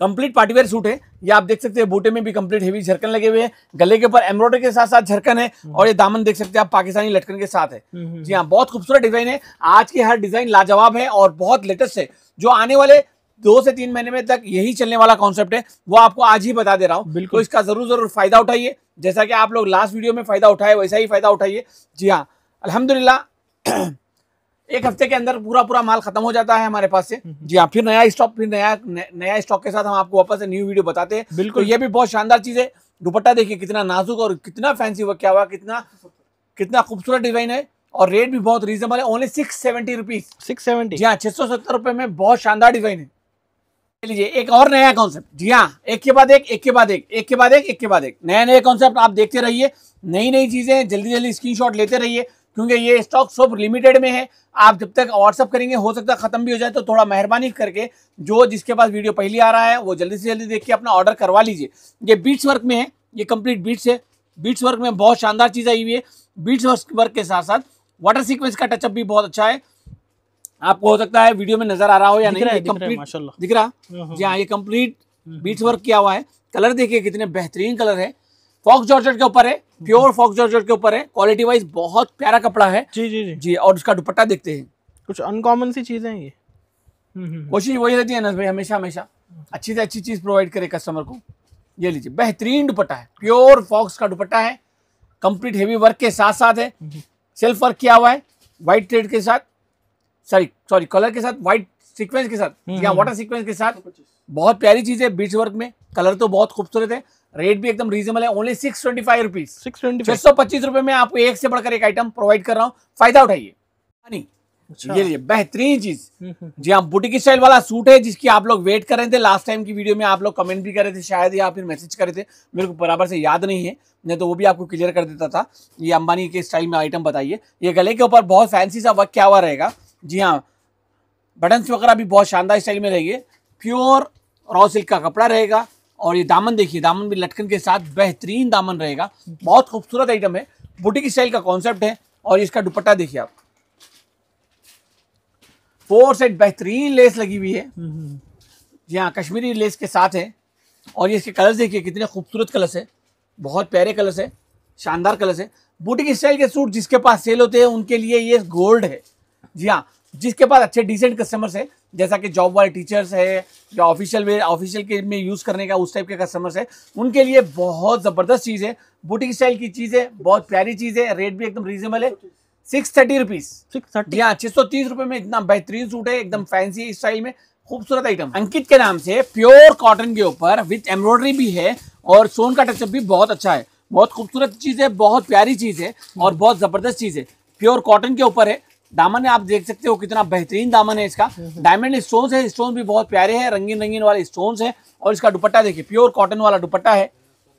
कंप्लीट पार्टीवेयर सूट है ये आप देख सकते हैं बूटे में भी कंप्लीट हेवी झरकन लगे हुए हैं गले के ऊपर एम्ब्रॉयडर के साथ साथ झरकन है हम्म। और ये दामन देख सकते हैं आप पाकिस्तानी लटकन के साथ है जी हाँ बहुत खूबसूरत डिजाइन है आज की हर डिजाइन लाजवाब है और बहुत लेटेस्ट है जो आने वाले दो से तीन महीने में तक यही चलने वाला कॉन्सेप्ट है वो आपको आज ही बता दे रहा हूँ बिल्कुल तो इसका जरूर जरूर फायदा उठाइए जैसा कि आप लोग लास्ट वीडियो में फायदा उठाए वैसा ही फायदा उठाइए जी हाँ अलहमदुल्ला एक हफ्ते के अंदर पूरा पूरा माल खत्म हो जाता है हमारे पास से हम्म, हम्म। जी हाँ फिर नया स्टॉक फिर नया नया स्टॉक के साथ हम आपको वापस से न्यू वीडियो बताते हैं बिल्कुल तो ये भी बहुत शानदार चीज है दुपट्टा देखिए कितना नाजुक और कितना फैंसी वर्क क्या हुआ कितना कितना खूबसूरत डिजाइन है और रेट भी बहुत रीजनेबल है only six seventy rupees six seventy जी हाँ छह सौ सत्तर रुपए में बहुत शानदार डिजाइन है लीजिए एक और नया कॉन्सेप्ट जी हाँ एक के बाद एक एक के बाद एक एक के बाद एक एक के बाद एक नया नया कॉन्सेप्ट आप देखते रहिए नई नई चीज़ें जल्दी जल्दी स्क्रीनशॉट लेते रहिए क्योंकि ये स्टॉक सब लिमिटेड में है आप जब तक व्हाट्सअप करेंगे हो सकता है ख़त्म भी हो जाए तो थोड़ा मेहरबानी करके जो जिसके पास वीडियो पहले आ रहा है वो जल्दी से जल्दी देख के अपना ऑर्डर करवा लीजिए ये बीट्स वर्क में है ये कंप्लीट बीट्स है बीट्स वर्क में बहुत शानदार चीज़ आई हुई है बीट्स वर्क के साथ साथ वाटर सीक्वेंस का टचअप भी बहुत अच्छा है आपको हो सकता है वीडियो में नजर आ रहा हो या नहीं कंप्लीट दिख रहा हाँ, हाँ, जी हाँ, हाँ। ये कम्प्लीट बीट वर्क किया हुआ है कलर देखिए कितने बेहतरीन कलर है फॉक्स जॉर्जेट के ऊपर है प्योर फॉक्स जॉर्जेट के ऊपर है क्वालिटी वाइज बहुत प्यारा कपड़ा है जी जी जी जी और उसका दुपट्टा देखते हैं कुछ अनकॉमन सी चीजें ये हम्म, हम्म, हम्म। कोशिश वही रहती है भाई हमेशा हमेशा अच्छी से अच्छी चीज प्रोवाइड करे कस्टमर को ये लीजिए बेहतरीन दुपट्टा है प्योर फॉक्स का दुपट्टा है कंप्लीट हेवी वर्क के साथ साथ है सेल्फ वर्क किया हुआ है व्हाइट थ्रेड के साथ सॉरी सॉरी कलर के साथ व्हाइट सीक्वेंस के साथ हम्म, या वाटर हम्म। सीक्वेंस के साथ बहुत प्यारी चीज है बीच वर्क में कलर तो बहुत खूबसूरत है रेट भी एकदम रीजनेबल है only six twenty five rupees six twenty छह सौ पच्चीस रुपए में आपको एक से बढ़कर एक आइटम प्रोवाइड कर रहा हूँ फायदा उठाइए ये लिए अच्छा। बेहतरीन चीज हम्म, जी हाँ बुटीक स्टाइल वाला सूट है जिसकी आप लोग वेट कर रहे थे लास्ट टाइम की वीडियो में आप लोग कमेंट भी कर रहे थे शायद या फिर मैसेज कर रहे थे मेरे को बराबर से याद नहीं है नहीं तो वो भी आपको क्लियर कर देता था ये अंबानी के स्टाइल में आइटम बताइए ये गले के ऊपर बहुत फैंसी सा वक्त क्या हुआ रहेगा जी हाँ बटन्स वगैरह भी बहुत शानदार स्टाइल में रहेंगे प्योर रॉ सिल्क का कपड़ा रहेगा और ये दामन देखिए दामन भी लटकन के साथ बेहतरीन दामन रहेगा बहुत खूबसूरत आइटम है बुटीक स्टाइल का कॉन्सेप्ट है और इसका दुपट्टा देखिए आप फोर सेट बेहतरीन लेस लगी हुई है जी हाँ कश्मीरी लेस के साथ है और ये इसके कलर्स देखिए कितने खूबसूरत कलर्स है बहुत प्यारे कलर्स है शानदार कलर्स है बुटीक स्टाइल के सूट जिसके पास सेल होते हैं उनके लिए ये गोल्ड है जी हाँ जिसके पास अच्छे डिसेंट कस्टमर्स है जैसा कि जॉब वाले टीचर्स है या ऑफिशियल वे ऑफिशियल के में यूज़ करने का उस टाइप के कस्टमर्स है उनके लिए बहुत ज़बरदस्त चीज़ है बुटीक स्टाइल की चीज़ है बहुत प्यारी चीज़ है रेट भी एकदम रीजनेबल है six thirty rupees six thirty हाँ छः सौ तीस रुपये में इतना बेहतरीन सूट है एकदम फैंसी स्टाइल में खूबसूरत आइटम अंकित के नाम से प्योर कॉटन के ऊपर विथ एम्ब्रॉयडरी भी है और सोन का टचअप भी बहुत अच्छा है बहुत खूबसूरत चीज़ है बहुत प्यारी चीज़ है और बहुत ज़बरदस्त चीज़ है प्योर कॉटन के ऊपर है दामन आप देख सकते हो कितना बेहतरीन दामन है इसका डायमंड हम्म, स्टोन हम्म। है स्टोन भी बहुत प्यारे हैं रंगीन रंगीन वाले स्टोन है और इसका दुपट्टा देखिए प्योर कॉटन वाला दुपट्टा है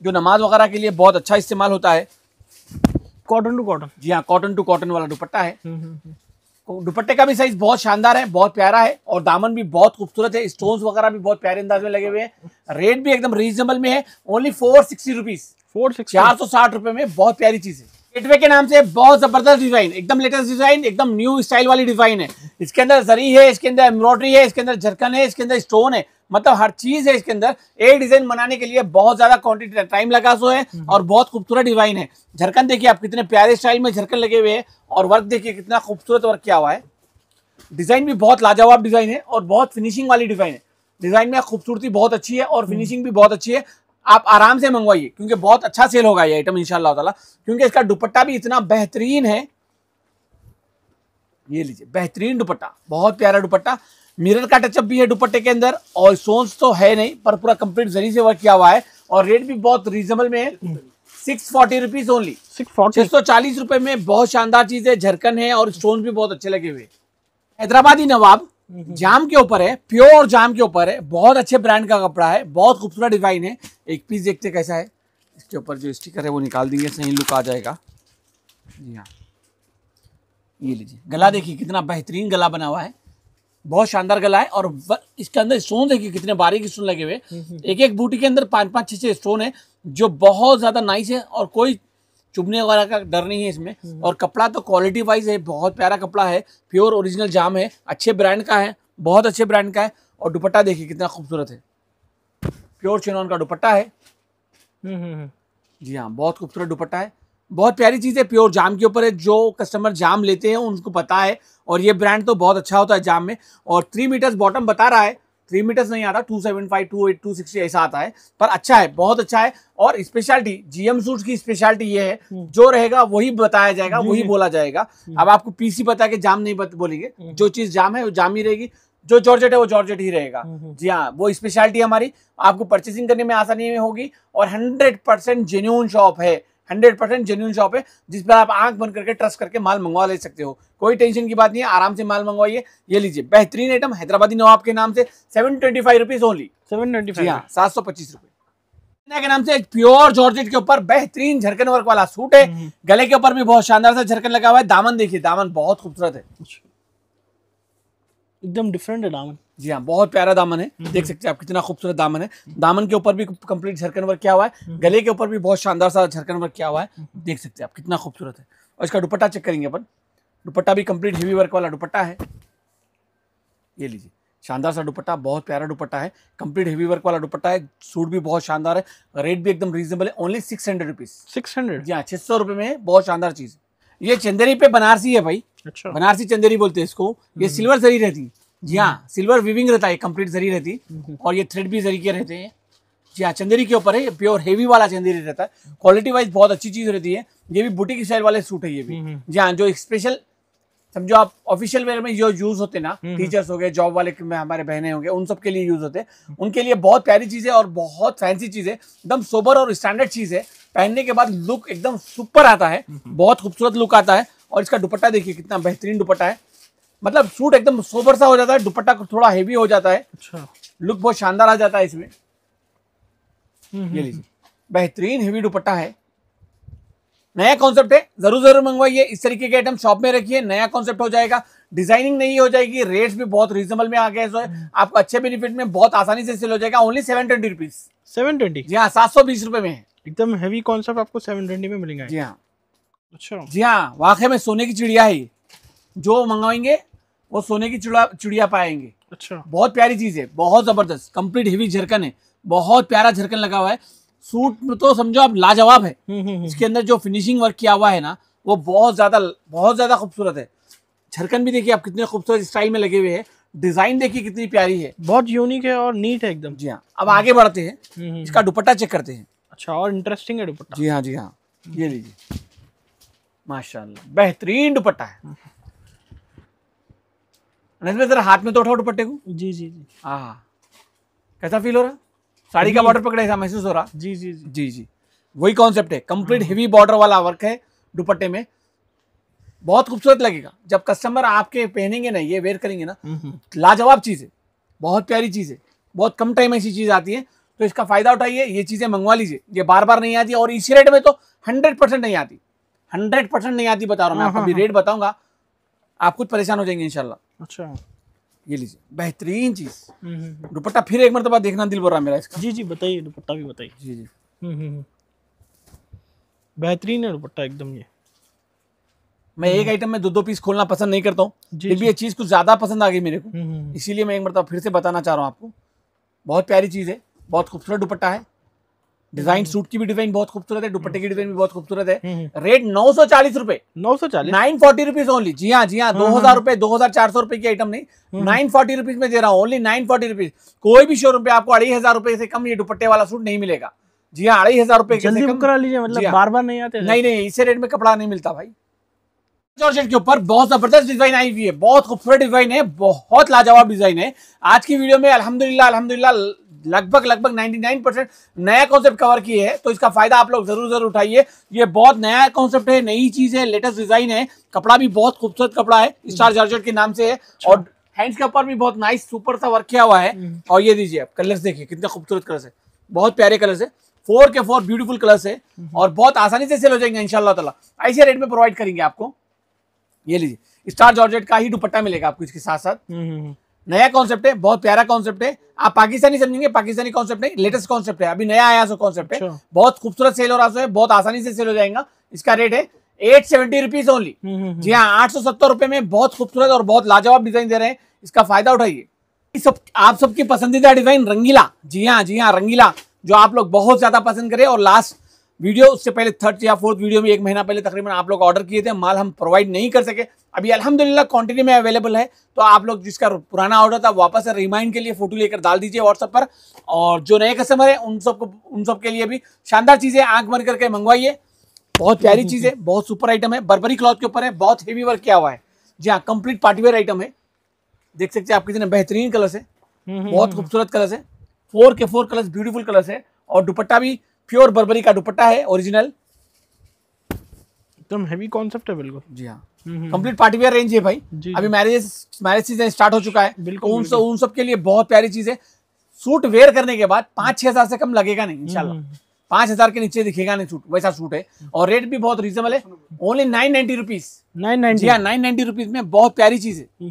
जो नमाज वगैरह के लिए बहुत अच्छा इस्तेमाल होता है कॉटन टू कॉटन जी हाँ कॉटन टू कॉटन वाला दुपट्टा है हम्म, तो दुपट्टे का भी साइज बहुत शानदार है बहुत प्यारा है और दामन भी बहुत खूबसूरत है स्टोन्स वगैरह भी बहुत प्यारे अंदाज में लगे हुए हैं रेट भी एकदम रीजनेबल में है only four sixty rupees four चार सौ साठ रुपए में बहुत प्यारी चीज है गेटवे के नाम से बहुत जबरदस्त डिजाइन एकदम लेटेस्ट डिजाइन एकदम न्यू स्टाइल वाली डिजाइन है इसके अंदर जरी है इसके अंदर एम्ब्रॉयडरी है इसके अंदर झरकन है इसके अंदर स्टोन है मतलब हर चीज है इसके अंदर एक डिजाइन बनाने के लिए बहुत ज्यादा क्वांटिटी टाइम लगा सो है हम्म। और बहुत खूबसूरत डिजाइन है झरकन देखिए आप कितने प्यारे स्टाइल में झरकन लगे हुए हैं और वर्क देखिए कितना खूबसूरत वर्क किया हुआ है डिजाइन भी बहुत लाजवाब डिजाइन है और बहुत फिनिशिंग वाली डिजाइन है डिजाइन में खूबसूरती बहुत अच्छी है और फिनिशिंग भी बहुत अच्छी है आप आराम से मंगवाइए क्योंकि बहुत अच्छा सेल होगा ये आइटम इंशाल्लाह ताला क्योंकि इसका दुपट्टा भी इतना बेहतरीन है ये लीजिए बेहतरीन दुपट्टा बहुत प्यारा दुपट्टा मिरर का टचअप भी है दुपट्टे के अंदर और सोन्स तो है नहीं पर पूरा कंप्लीट जरी से वर्क किया हुआ है और रेट भी बहुत रीजनेबल में है सिक्स फोर्टी रुपीज ओनली छह सौ चालीस रुपए में बहुत शानदार चीज है झरकन है और स्टोन भी बहुत अच्छे लगे हुए हैदराबादी नवाब जाम के ऊपर है प्योर जाम के ऊपर है बहुत अच्छे ब्रांड का कपड़ा है बहुत खूबसूरत डिजाइन है एक पीस देखते कैसा है इसके ऊपर जो स्टिकर है वो निकाल देंगे सही लुक आ जाएगा जी हाँ ये लीजिए गला देखिए कितना बेहतरीन गला बना हुआ है बहुत शानदार गला है और इसके अंदर स्टोन देखिए कितने बारीक स्टोन लगे हुए एक एक बूटी के अंदर पांच पांच छह छह स्टोन है जो बहुत ज्यादा नाइस है और कोई चुभने वगैरह का डर नहीं है इसमें हम्म। और कपड़ा तो क्वालिटी वाइज है बहुत प्यारा कपड़ा है प्योर ओरिजिनल जाम है अच्छे ब्रांड का है बहुत अच्छे ब्रांड का है और दुपट्टा देखिए कितना खूबसूरत है प्योर चिनॉन का दुपट्टा है हम्म, हम्म, जी हाँ बहुत खूबसूरत दुपट्टा है बहुत प्यारी चीज़ है प्योर जाम के ऊपर है जो कस्टमर जाम लेते हैं उनको पता है और ये ब्रांड तो बहुत अच्छा होता है जाम में और थ्री मीटर्स बॉटम बता रहा है थ्री मीटर्स नहीं आता two seven five two eight two sixty ऐसा आता है पर अच्छा है बहुत अच्छा है और स्पेशलिटी जीएम सूट की स्पेशलिटी ये है हम्म। जो रहेगा वही बताया जाएगा वही बोला जाएगा हम्म। अब आपको पीसी बता के जाम नहीं बोलेंगे हम्म। जो चीज जाम है वो जाम ही रहेगी जो जॉर्जेट है वो जॉर्जेट ही रहेगा जी हाँ वो स्पेशलिटी हमारी आपको परचेसिंग करने में आसानी में होगी और हंड्रेड परसेंट जेन्यून शॉप है हंड्रेड परसेंट जेन्यून शॉप है जिस पर आप आंख बन करके ट्रस्ट करके माल मंगवा ले सकते हो कोई टेंशन की बात नहीं है आराम से माल मंगवाइए ये लीजिए बेहतरीन आइटम हैदराबादी नवाब के नाम से seven twenty five rupees only seven twenty five सात सौ पच्चीस रुपए के नाम से एक प्योर जॉर्जेट के ऊपर बेहतरीन झरकन वर्क वाला सूट है हम्म। गले के ऊपर भी बहुत शानदार सा झरकन लगा हुआ है दामन देखिए दामन बहुत खूबसूरत है अच्छा। एकदम डिफरेंट है दामन जी हाँ बहुत प्यारा दामन है हम्म। देख सकते हैं आप कितना खूबसूरत दामन है दामन के ऊपर भी कंप्लीट झरकन वर्क किया हुआ है हम्म। गले के ऊपर भी बहुत शानदार सा झरकन वर्क किया हुआ है हम्म। देख सकते हैं आप कितना खूबसूरत है और इसका दुपट्टा चेक करेंगे अपन दुपट्टा भी कंप्लीट हेवी वर्क वाला दुपट्टा है ये लीजिए शानदार सा दुपट्टा बहुत प्यारा दुपट्टा है कंप्लीट हेवी वर्क वाला दुपट्टा है सूट भी बहुत शानदार है रेट भी एकदम रीजनेबल है only six hundred rupees six hundred जी हाँ छः सौ रुपये में बहुत शानदार चीज़ है ये चंदेरी पे बनारसी है भाई अच्छा बनारसी चंदेरी बोलते हैं इसको ये हम्म। सिल्वर जरी रहती जी हाँ हम्म। सिल्वर विविंग रहता है कंप्लीट जरी रहती हम्म। और ये थ्रेड भी जरी के रहते हैं जी हाँ चंदेरी के ऊपर है प्योर हेवी वाला चंदेरी रहता है क्वालिटी वाइज बहुत अच्छी चीज रहती है ये भी बुटीक स्टाइल वाले सूट है ये भी जी हाँ जो स्पेशल समझो आप ऑफिशियल वेयर में जो यूज होते ना टीचर्स हो गए जॉब वाले में हमारे बहने होंगे उन सब के लिए यूज होते हैं उनके लिए बहुत प्यारी चीज है और बहुत फैंसी चीज है एकदम सोबर और स्टैंडर्ड चीज है पहनने के बाद लुक एकदम सुपर आता है हम्म, हम्म। बहुत खूबसूरत लुक आता है और इसका दुपट्टा देखिए कितना बेहतरीन दुपट्टा है मतलब सूट एकदम सोबर सा हो जाता है दुपट्टा थोड़ा हेवी हो जाता है अच्छा लुक बहुत शानदार आ जाता है इसमें हम्म, ये लीजिए बेहतरीन हेवी दुपट्टा है नया कॉन्सेप्ट है जरूर जरूर मंगवाइए इस तरीके के आइटम शॉप में रखिए नया कॉन्सेप्ट हो जाएगा डिजाइनिंग नहीं हो जाएगी रेट्स भी बहुत रीजनेबल में आ गए आपको अच्छे बेनिफिट में बहुत आसानी से सेल हो जाएगा only seven twenty rupees seven twenty जी हाँ सात सौ बीस रुपए में है एकदम हैवी कॉन्सेप्ट आपको सेवन ट्वेंटी में मिलेंगे जी हाँ अच्छा जी हाँ वाकई में सोने की चिड़िया है जो मंगवाएंगे वो सोने की चिड़िया चिड़िया पाएंगे अच्छा बहुत प्यारी चीज है बहुत जबरदस्त कंप्लीट हेवी झरकन है बहुत प्यारा झरकन लगा हुआ है सूट तो समझो आप लाजवाब है हम्म, हम्म, हम्म। इसके अंदर जो फिनिशिंग वर्क किया हुआ है ना वो बहुत ज्यादा बहुत ज्यादा खूबसूरत है झरकन भी देखिए आप कितने खूबसूरत स्टाइल में लगे हुए हैं डिजाइन देखिए कितनी प्यारी है बहुत यूनिक है और नीट है एकदम जी हाँ अब आगे बढ़ते हैं इसका दुपट्टा चेक करते हैं अच्छा और इंटरेस्टिंग है दुपट्टा जी हाँ जी हाँ ये लीजिए माशाल्लाह बेहतरीन दुपट्टा है जरा हाथ में तो उठाओ दुपट्टे को जी जी जी हाँ, हाँ। कैसा फील हो रहा साड़ी का बॉर्डर पकड़े ऐसा महसूस हो रहा जी जी जी जी जी वही कॉन्सेप्ट है कंप्लीट हेवी बॉर्डर वाला वर्क है दुपट्टे में बहुत खूबसूरत लगेगा जब कस्टमर आपके पहनेंगे ना ये वेयर करेंगे ना हम्म, हम्म। लाजवाब चीज़ है बहुत प्यारी चीज़ है बहुत कम टाइम ऐसी चीज़ आती है तो इसका फायदा उठाइए ये चीजें मंगवा लीजिए ये बार बार नहीं आती और इसी रेट में तो हंड्रेड परसेंट नहीं आती हंड्रेड परसेंट नहीं आती बता रहा हूँ हाँ, हाँ, अभी रेट हाँ। बताऊंगा आप खुद परेशान हो जाएंगे इनशाला अच्छा ये लीजिए बेहतरीन चीज हम्म, हम्म, हम्म। दुपट्टा फिर एक मरतबा देखना दिल बोल रहा मेरा इसका जी जी बताइए दुपट्टा भी बताइए जी जी बेहतरीन है दुपट्टा एकदम ये मैं एक आइटम में दो दो पीस खोलना पसंद नहीं करता हूँ फिर भी ये चीज़ कुछ ज़्यादा पसंद आ गई मेरे को इसीलिए मैं एक मरतबा फिर से बताना चाह रहा हूँ आपको बहुत प्यारी चीज़ है बहुत खूबसूरत दुपट्टा है डिजाइन हम्म। सूट की भी डिजाइन बहुत खूबसूरत है दुपट्टे की हम्म। डिजाइन भी बहुत खूबसूरत है हम्म। रेट नौ सौ चालीस रुपए नौ सौ चालीस नाइन फोर्टी रुपीज ओनली जी हाँ जी हाँ दो हजार रुपए दो हजार चार सौ रुपए की आइटम नहीं नाइन फोर्टी रुपीज में दे रहा हूँ ओनली नाइन फोर्टी रुपीज कोई भी शोरूम पे आपको अढ़ाई हजार रुपए से कम ये दुपट्टे वाला सूट नहीं मिलेगा जी हाँ अढ़ाई हजार रुपए करा लीजिए मतलब हाँ। बार बार नहीं आते नहीं नहीं इसे रेट में कपड़ा नहीं मिलता भाई जॉर्जेट के ऊपर बहुत जबरदस्त डिजाइन आई हुई है बहुत खूबसूरत डिजाइन है बहुत लाजवाब डिजाइन है आज की वीडियो में अल्हम्दुलिल्लाह अल्हम्दुलिल्लाह लगभग लगभग 99 परसेंट नया कॉन्सेप्ट कवर किए हैं तो इसका फायदा आप लोग जरूर जरूर उठाइए ये बहुत नया कॉन्सेप्ट है नई चीज है लेटेस्ट डिजाइन है कपड़ा भी बहुत खूबसूरत कपड़ा है स्टार हम्म। जॉर्जेट के नाम से है अच्छा। और हैंड्स के ऊपर भी बहुत नाइस सुपर सा वर्क किया हुआ है हम्म। और ये दीजिए आप कलर्स देखिए कितने खूबसूरत कलर्स है बहुत प्यारे कलर्स है फोर के फोर ब्यूटीफुल कलर्स है और बहुत आसानी से सेल हो जाएंगे इनशाला तला ऐसे रेट में प्रोवाइड करेंगे आपको ये लीजिए स्टार जॉर्जेट का ही दुपट्टा मिलेगा आपको इसके साथ साथ हम्म, नया कॉन्सेप्ट है बहुत प्यारा कॉन्सेप्ट है आप पाकिस्तानी समझेंगे पाकिस्तानी कॉन्सेप्ट नहीं लेटेस्ट कॉन्सेप्ट है अभी नया आया सो कॉन्सेप्ट है अच्छा। बहुत खूबसूरत सेल हो रहा है बहुत आसानी से सेल हो जाएगा इसका रेट है एट सेवेंटी रुपीज ओनली जी हाँ आठ सौ सत्तर रुपए में बहुत खूबसूरत और बहुत लाजवाब डिजाइन दे रहे हैं इसका फायदा उठाइए सब आप सबकी पसंदीदा डिजाइन रंगीला जी हाँ जी हाँ रंगीला जो आप लोग बहुत ज्यादा पसंद करें और लास्ट वीडियो उससे पहले थर्ड या फोर्थ वीडियो में एक महीना पहले तकरीबन आप लोग ऑर्डर किए थे माल हम प्रोवाइड नहीं कर सके अभी अल्हम्दुलिल्लाह क्वान्टिटी में अवेलेबल है तो आप लोग जिसका पुराना ऑर्डर था वापस से रिमाइंड के लिए फोटो लेकर डाल दीजिए व्हाट्सअप पर और जो नए कस्टमर है उन सबको उन सब के लिए भी शानदार चीज़ें आँख मर करके मंगवाइए बहुत प्यारी चीज़ है बहुत सुपर आइटम है बर्बरी क्लॉथ के ऊपर है बहुत हेवी वर्क किया हुआ है जी हाँ कंप्लीट पार्टीवेयर आइटम है देख सकते हैं आप कितने बेहतरीन कलर्स है हम्म, हम्म, बहुत हम्म, खूबसूरत कलर्स है फोर के फोर कलर्स ब्यूटीफुल कलर्स है और दुपट्टा भी प्योर बर्बरी का दुपट्टा है ओरिजिनल एकदम हैवी कॉन्सेप्ट है बिल्कुल जी हाँ कंप्लीट पार्टी वेयर रेंज है भाई अभी मैरिजेस मैरिज सीजन स्टार्ट हो चुका है बिल्कुल उन सब उन सब के लिए बहुत प्यारी चीज है सूट वेयर करने के बाद पांच छह हजार से कम लगेगा नहीं इंशाल्लाह हम्म, हम्म। पांच हजार के नीचे दिखेगा नहीं सूट वैसा सूट है हम्म। और रेट भी बहुत रीजनेबल है only nine ninety rupees nine nine nine ninety rupees में बहुत प्यारी चीज है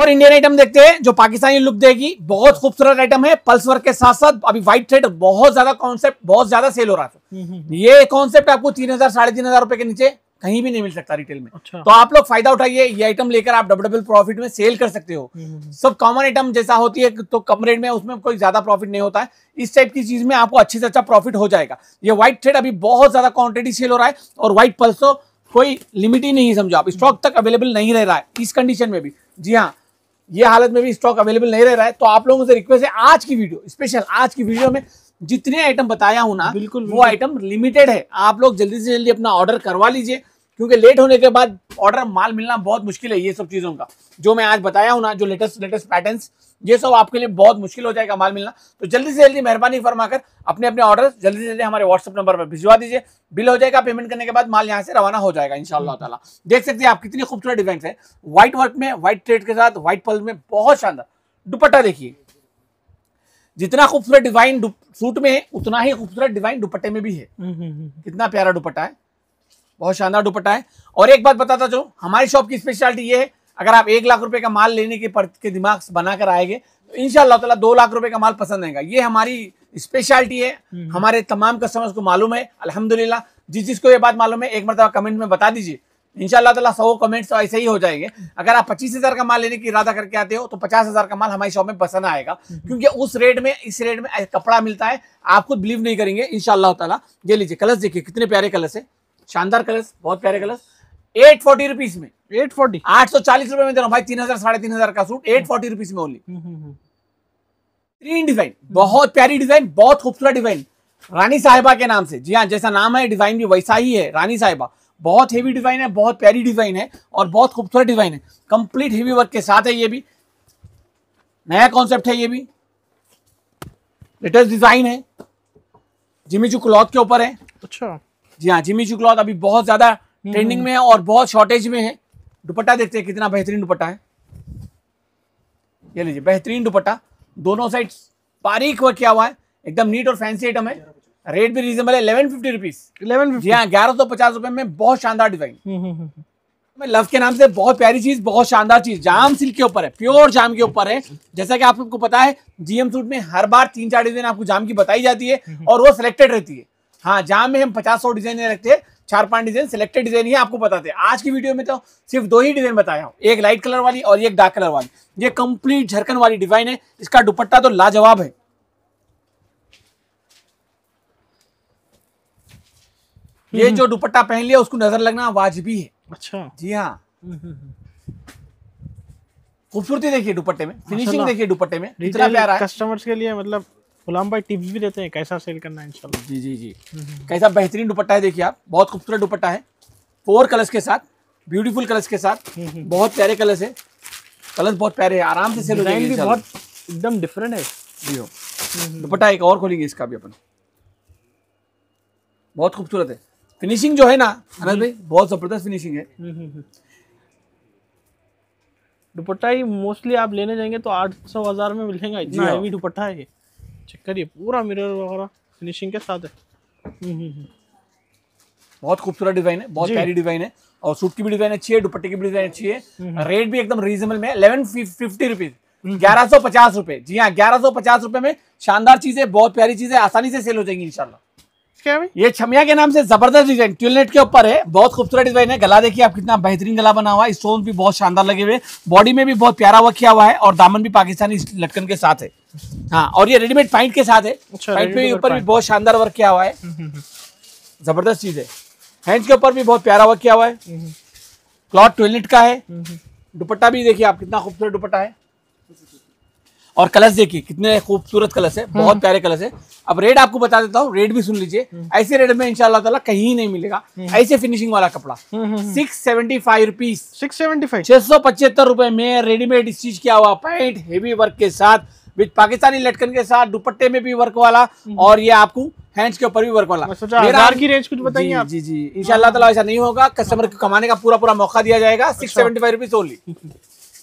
और इंडियन आइटम देखते हैं जो पाकिस्तानी लुक देगी बहुत खूबसूरत आइटम है पल्स वर्क के साथ साथ अभी व्हाइट थ्रेड बहुत ज्यादा कॉन्सेप्ट बहुत ज्यादा सेल हो रहा था हम्म, हम्म, हम्म। ये कॉन्सेप्ट आपको तीन हजार साढ़े तीन हजार रुपए के नीचे कहीं भी नहीं मिल सकता रिटेल में अच्छा। तो आप लोग फायदा उठाइए ये आइटम लेकर आप डबल डबल प्रॉफिट में सेल कर सकते हो सब कॉमन आइटम जैसा होती है तो कम रेट में उसमें कोई ज्यादा प्रॉफिट नहीं होता है इस टाइप की चीज में आपको अच्छे से अच्छा प्रॉफिट हो जाएगा ये व्हाइट थ्रेड अभी बहुत ज्यादा क्वांटिटी सेल हो रहा है और व्हाइट पल्स तो कोई लिमिट ही नहीं समझो आप स्टॉक तक अवेलेबल नहीं रह रहा है इस कंडीशन में भी जी हाँ ये हालत में भी स्टॉक अवेलेबल नहीं रह रहा है तो आप लोगों से रिक्वेस्ट है आज की वीडियो स्पेशल आज की वीडियो में जितने आइटम बताया हूं ना बिल्कुल वो आइटम लिमिटेड है आप लोग जल्दी से जल्दी अपना ऑर्डर करवा लीजिए क्योंकि लेट होने के बाद ऑर्डर माल मिलना बहुत मुश्किल है ये सब चीज़ों का जो मैं आज बताया हूं ना जो लेटेस्ट लेटेस्ट पैटर्न्स ये सब आपके लिए बहुत मुश्किल हो जाएगा माल मिलना तो जल्दी से जल्दी मेहरबानी फरमाकर अपने अपने ऑर्डर जल्दी से जल्दी हमारे व्हाट्सअप नंबर पर भिजवा दीजिए बिल हो जाएगा पेमेंट करने के बाद माल यहाँ से रवाना हो जाएगा इन तला देख सकते हैं आप कितनी खूबसूरत डिजाइन है व्हाइट वर्क में व्हाइट ट्रेड के साथ व्हाइट पल में बहुत शानदार दुपट्टा देखिए जितना खूबसूरत डिजाइन सूट में है उतना ही खूबसूरत डिजाइन दुपट्टे में भी है हम्म, हम्म, हम्म, कितना प्यारा दुपट्टा है बहुत शानदार दुपट्टा है और एक बात बताता जो हमारी शॉप की स्पेशलिटी ये है अगर आप एक लाख रुपए का माल लेने के पर के दिमाग बनाकर आएंगे तो इनशाला तला दो लाख रुपए का माल पसंद आएगा ये हमारी स्पेशलिटी है हम्म। हमारे तमाम कस्टमर्स को मालूम है अलहमदुल्ला जिस जिसको ये बात मालूम है एक मरतबा कमेंट में बता दीजिए इनशाला तला सौ कमेंट्स तो ऐसे ही हो जाएंगे अगर आप पच्चीस हजार का माल लेने की इरादा करके आते हो तो पचास हजार का माल हमारी शॉप में पसंद आएगा हम्म। क्योंकि उस रेट में इस रेट में कपड़ा मिलता है आप खुद बिलीव नहीं करेंगे इनशाला तला ये लीजिए कलर्स देखिए कितने प्यारे कलर्स है शानदार कलर्स बहुत प्यारे कलर्स एट फोर्टी रुपीज में एट फोर्टी आठ सौ चालीस रुपए में दे रहा हूँ तीन हजार साढ़े तीन हजार का सूट एट फोर्टी रुपीज में ओनली ग्रीन डिजाइन बहुत प्यारी डिजाइन बहुत खूबसूरत डिजाइन रानी साहिबा के नाम से जी हाँ जैसा नाम है डिजाइन भी वैसा ही है रानी साहिबा बहुत हेवी डिजाइन है बहुत प्यारी डिजाइन है और बहुत खूबसूरत डिजाइन है कंप्लीट हेवी वर्क के साथ है ये भी नया कॉन्सेप्ट है ये भी लेटेस्ट डिजाइन है जिमी चू क्लॉथ के ऊपर है अच्छा जी हाँ जिमी चू क्लॉथ अभी बहुत ज्यादा ट्रेंडिंग में है और बहुत शॉर्टेज में है दुपट्टा देखते हैं कितना बेहतरीन दुपट्टा है ये लीजिए बेहतरीन दुपट्टा दोनों साइड बारीक वर्क किया हुआ है एकदम नीट और फैंसी आइटम है रेट भी रीजनेबल है eleven fifty rupees eleven fifty हाँ ग्यारह सौ पचास रुपए में बहुत शानदार डिजाइन हम्म, हम्म, हम्म, मैं लव के नाम से बहुत प्यारी चीज बहुत शानदार चीज जाम सिल्क के ऊपर है प्योर जाम के ऊपर है जैसा कि आप सबको पता है जीएम सूट में हर बार तीन चार डिजाइन आपको जाम की बताई जाती है और वो सिलेक्टेड रहती है हाँ जाम में हम पचास सौ डिजाइन रखते हैं चार पांच डिजाइन सिलेक्टेड डिजाइन ही आपको बताते हैं आज की वीडियो में तो सिर्फ दो ही डिजाइन बताया हूँ एक लाइट कलर वाली और एक डार्क कलर वाली ये कंप्लीट झरकन वाली डिजाइन है इसका दुपट्टा तो लाजवाब है ये हम्म। जो दुपट्टा पहन लिया उसको नजर लगना वाजिबी है अच्छा जी हाँ खूबसूरती देखिए दुपट्टे में फिनिशिंग देखिए दुपट्टे में इतना प्यारा है कस्टमर्स के लिए मतलब गुलाम भाई टिप्स भी देते हैं कैसा सेल करना है इंशाल्लाह जी जी जी हम्म, हम्म। कैसा बेहतरीन दुपट्टा है देखिए आप बहुत खूबसूरत दुपट्टा है फोर कलर्स के साथ ब्यूटीफुल कलर्स के साथ हम्म, बहुत प्यारे कलर्स है कलर्स बहुत प्यारे हैं आराम से सेल भी बहुत एकदम डिफरेंट है जी हो दुपट्टा एक और खोलेंगे इसका भी अपन बहुत खूबसूरत है फिनिशिंग जो है ना अनंत भाई बहुत जबरदस्त फिनिशिंग है दुपट्टा ही मोस्टली आप लेने जाएंगे तो आठ सौ हजार में मिलेगा इतना हैवी हाँ। दुपट्टा है ये चेक करिए पूरा मिरर वगैरह फिनिशिंग के साथ है हम्म, हम्म, हम्म। बहुत खूबसूरत डिजाइन है बहुत प्यारी डिजाइन है और सूट की भी डिजाइन अच्छी है दुपट्टे की भी डिजाइन अच्छी है रेट भी एकदम रीजनेबल में इलेवन फिफ्टी रुपीज ग्यारह सौ पचास रुपए जी हाँ ग्यारह सौ पचास रुपए में शानदार है बहुत प्यारी चीजें आसानी से सेल हो जाएंगी इंशाल्लाह ये छमिया के नाम से जबरदस्त डिजाइन ट्यूलनेट के ऊपर है बहुत खूबसूरत डिजाइन है गला देखिए आप कितना बेहतरीन गला बना हुआ है स्टोन भी बहुत शानदार लगे हुए बॉडी में भी बहुत प्यारा वर्क किया हुआ है और दामन भी पाकिस्तानी लटकन के साथ है हाँ और ये रेडीमेड पैंट के साथ है पे अच्छा, ऊपर भी बहुत शानदार वर्क किया हुआ है हम्म, हम्म, हम्म। जबरदस्त चीज है हैंड्स के ऊपर भी बहुत प्यारा वर्क किया हुआ है क्लॉथ टॉयलेट का है दुपट्टा भी देखिए आप कितना खूबसूरत दुपट्टा है और कलर्स देखिए कितने खूबसूरत कलर्स है बहुत प्यारे कलर्स है अब रेट आपको बता देता हूँ रेट भी सुन लीजिए ऐसे रेट में इंशाल्लाह ताला कहीं नहीं मिलेगा ऐसे फिनिशिंग वाला कपड़ा six seventy five rupees six seventy five छह सौ पचहत्तर रुपए में रेडीमेड स्टिच किया हुआ पैंट हेवी वर्क के साथ विद पाकिस्तानी लटकन के साथ दुपट्टे में भी वर्क वाला हम्म। और ये आपको हैंड्स के ऊपर भी वर्क वाला हजार की रेंज कुछ बताइए आप जी जी इंशाल्लाह ताला ऐसा नहीं होगा कस्टमर हाँ। को कमाने का पूरा पूरा मौका दिया जाएगा six seventy five rupees only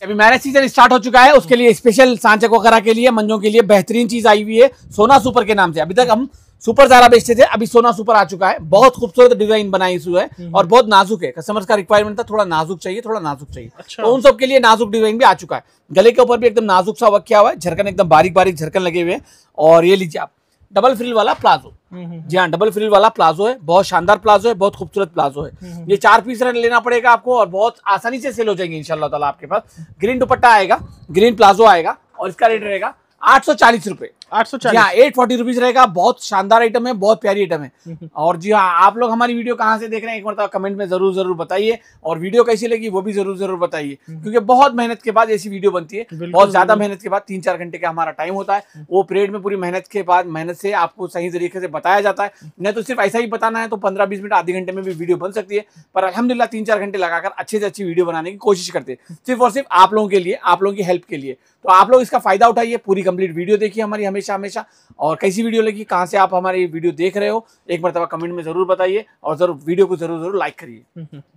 अभी मैरिज सीजन स्टार्ट हो चुका है उसके लिए स्पेशल सांचक वगैरह के लिए मंजों के लिए बेहतरीन चीज आई हुई है सोना सुपर के नाम से अभी तक हम सुपर ज्यादा बेचते थे अभी सोना सुपर आ चुका है बहुत खूबसूरत डिजाइन बनाई हुई है हम्म। और बहुत नाजुक है कस्टमर्स का रिक्वायरमेंट था थोड़ा नाजुक चाहिए थोड़ा नाजुक चाहिए अच्छा। तो उन सब के लिए नाजुक डिजाइन भी आ चुका है गले के ऊपर भी एकदम नाजुक सा वक्त हुआ है झरकन एकदम बारीक बारीक झरकन लगे हुए हैं और ये लीजिए आप डबल फ्रिल वाला प्लाजो हम्म, हम्म, हम्म। जी हाँ डबल फ्रिल वाला प्लाजो है बहुत शानदार प्लाजो है बहुत खूबसूरत प्लाजो है ये चार पीस रन लेना पड़ेगा आपको और बहुत आसानी से सेल हो जाएंगे इनशाला आपके पास ग्रीन दुपट्टा आएगा ग्रीन प्लाजो आएगा और इसका रेट रहेगा आठ सौ चालीस रुपए आठ सौ एट फोर्टी रुपीज रहेगा बहुत शानदार आइटम है बहुत प्यारी आइटम है [LAUGHS] और जी हाँ आप लोग हमारी वीडियो कहाँ से देख रहे हैं एक मतलब तो कमेंट में जरूर जरूर बताइए और वीडियो कैसी लगी वो भी जरूर जरूर बताइए [LAUGHS] क्योंकि बहुत मेहनत के बाद ऐसी वीडियो बनती है बहुत ज्यादा मेहनत के बाद तीन चार घंटे का हमारा टाइम होता है [LAUGHS] वो पीरियड में पूरी मेहनत के बाद मेहनत से आपको सही तरीके से बताया जाता है नहीं तो सिर्फ ऐसा ही बताना है तो पंद्रह बीस मिनट आधे घंटे में भी वीडियो बन सकती है पर अलहमदिल्ला तीन चार घंटे लगाकर अच्छे से अच्छी वीडियो बनाने की कोशिश करते हैं सिर्फ और सिर्फ आप लोगों के लिए आप लोगों की हेल्प के लिए तो आप लोग इसका फायदा उठाइए पूरी कंप्लीट वीडियो देखिए हमारी हमें हमेशा हमेशा और कैसी वीडियो लगी कहाँ से आप हमारी वीडियो देख रहे हो एक मरतबा कमेंट में ज़रूर बताइए और ज़रूर वीडियो को ज़रूर ज़रूर लाइक करिए हम्म, हम्म।